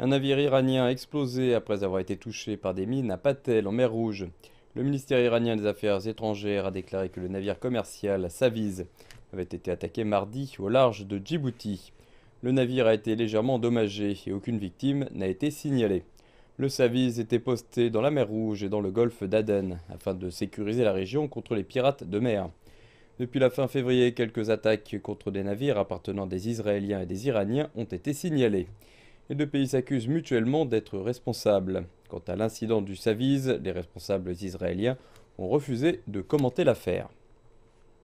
Un navire iranien a explosé après avoir été touché par des mines à Patel, en mer Rouge. Le ministère iranien des Affaires étrangères a déclaré que le navire commercial Saviz avait été attaqué mardi au large de Djibouti. Le navire a été légèrement endommagé et aucune victime n'a été signalée. Le Saviz était posté dans la mer Rouge et dans le golfe d'Aden afin de sécuriser la région contre les pirates de mer. Depuis la fin février, quelques attaques contre des navires appartenant des Israéliens et des Iraniens ont été signalées. Les deux pays s'accusent mutuellement d'être responsables. Quant à l'incident du Saviz, les responsables israéliens ont refusé de commenter l'affaire.